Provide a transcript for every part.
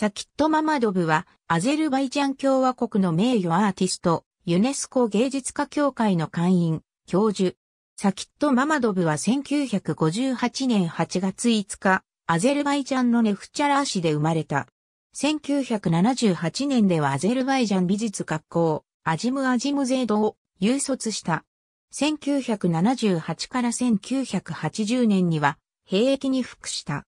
サキット・ママドブは、アゼルバイジャン共和国の名誉アーティスト、ユネスコ芸術家協会の会員、教授。サキット・ママドブは1958年8月5日、アゼルバイジャンのネフチャラー市で生まれた。1978年ではアゼルバイジャン美術学校、アジム・アジムゼードを優卒した。1978から1980年には、兵役に服した。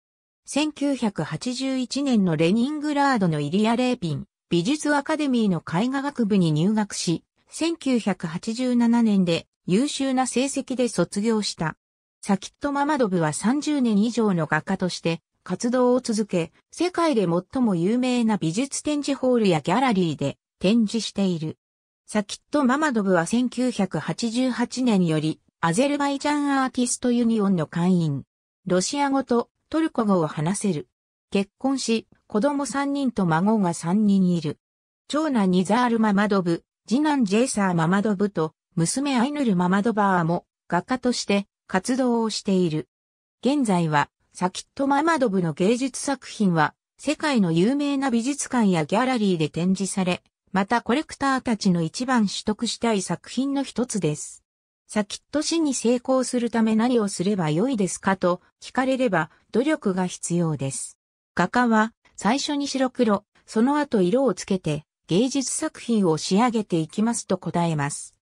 1981年のレニングラードのイリア・レーピン美術アカデミーの絵画学部に入学し、1987年で優秀な成績で卒業した。サキット・ママドブは30年以上の画家として活動を続け、世界で最も有名な美術展示ホールやギャラリーで展示している。サキット・ママドブは1988年よりアゼルバイジャンアーティストユニオンの会員、ロシア語とトルコ語を話せる。結婚し、子供3人と孫が3人いる。長男ニザール・ママドブ、次男ジェイサー・ママドブと、娘アイヌル・ママドバーも、画家として活動をしている。現在は、サキット・ママドブの芸術作品は、世界の有名な美術館やギャラリーで展示され、またコレクターたちの一番取得したい作品の一つです。サキット氏に成功するため何をすればよいですかと聞かれれば、努力が必要です。画家は最初に白黒、その後色をつけて芸術作品を仕上げていきますと答えます。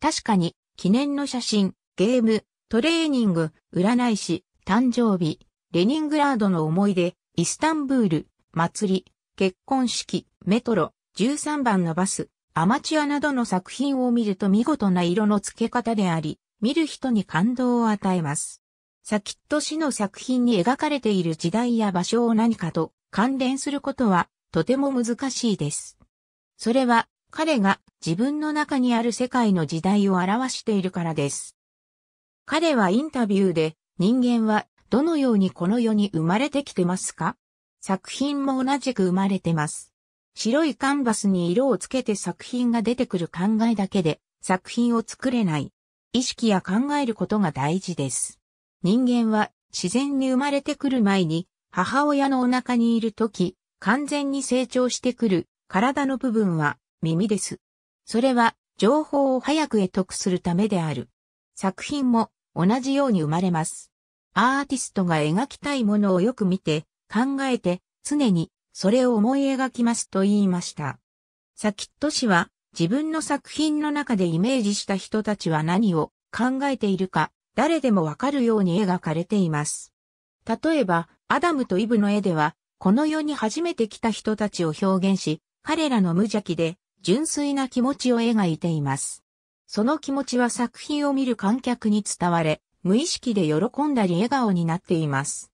確かに記念の写真、ゲーム、トレーニング、占い師、誕生日、レニングラードの思い出、イスタンブール、祭り、結婚式、メトロ、13番のバス、アマチュアなどの作品を見ると見事な色の付け方であり、見る人に感動を与えます。サキット氏の作品に描かれている時代や場所を何かと関連することはとても難しいです。それは彼が自分の中にある世界の時代を表しているからです。彼はインタビューで人間はどのようにこの世に生まれてきてますか作品も同じく生まれてます。白いカンバスに色をつけて作品が出てくる考えだけで作品を作れない。意識や考えることが大事です。人間は自然に生まれてくる前に、母親のお腹にいる時、完全に成長してくる体の部分は耳です。それは情報を早く得得するためである。作品も同じように生まれます。アーティストが描きたいものをよく見て、考えて、常にそれを思い描きますと言いました。サキット氏は自分の作品の中でイメージした人たちは何を考えているか誰でもわかるように描かれています。例えば、アダムとイブの絵では、この世に初めて来た人たちを表現し、彼らの無邪気で純粋な気持ちを描いています。その気持ちは作品を見る観客に伝われ、無意識で喜んだり笑顔になっています。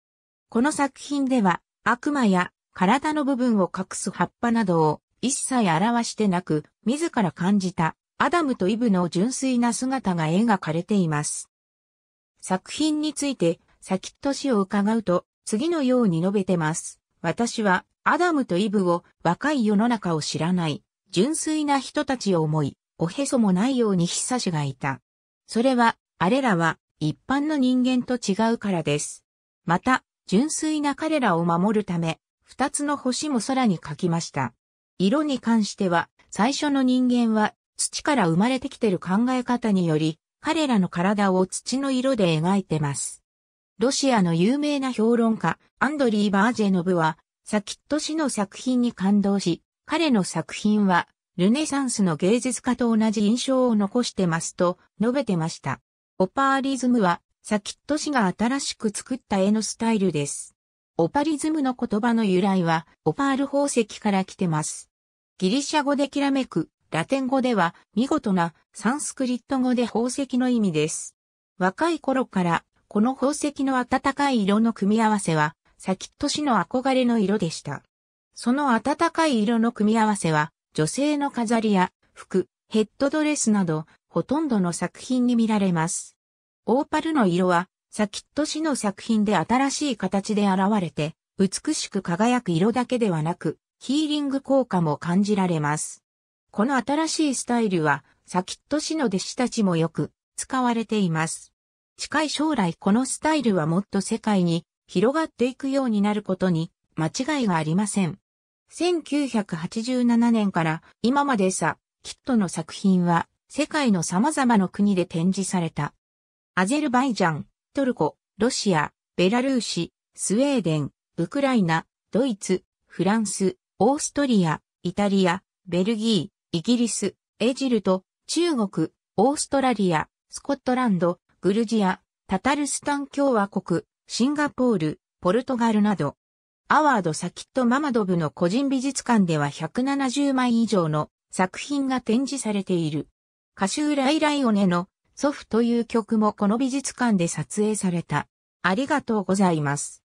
この作品では、悪魔や体の部分を隠す葉っぱなどを一切表してなく、自ら感じたアダムとイブの純粋な姿が描かれています。作品について、先っとしを伺うと、次のように述べてます。私は、アダムとイブを、若い世の中を知らない、純粋な人たちを思い、おへそもないように久しがいた。それは、あれらは、一般の人間と違うからです。また、純粋な彼らを守るため、二つの星も空に描きました。色に関しては、最初の人間は土から生まれてきてる考え方により、彼らの体を土の色で描いてます。ロシアの有名な評論家、アンドリー・バージェノブは、サキット氏の作品に感動し、彼の作品は、ルネサンスの芸術家と同じ印象を残してますと述べてました。オパーリズムは、サキット氏が新しく作った絵のスタイルです。オパリズムの言葉の由来は、オパール宝石から来てます。ギリシャ語できらめくラテン語では見事なサンスクリット語で宝石の意味です。若い頃からこの宝石の暖かい色の組み合わせはサキッド氏の憧れの色でした。その暖かい色の組み合わせは女性の飾りや服、ヘッドドレスなどほとんどの作品に見られます。オーパルの色はサキッド氏の作品で新しい形で現れて美しく輝く色だけではなくヒーリング効果も感じられます。この新しいスタイルは、サキット氏の弟子たちもよく使われています。近い将来このスタイルはもっと世界に広がっていくようになることに間違いがありません。1987年から今までさ、キットの作品は世界の様々な国で展示された。アゼルバイジャン、トルコ、ロシア、ベラルーシ、スウェーデン、ウクライナ、ドイツ、フランス、オーストリア、イタリア、ベルギー、イギリス、エジルト、中国、オーストラリア、スコットランド、グルジア、タタルスタン共和国、シンガポール、ポルトガルなど、アワード・サキット・ママドブの個人美術館では170枚以上の作品が展示されている。カシューライ・ライオネの祖父という曲もこの美術館で撮影された。ありがとうございます。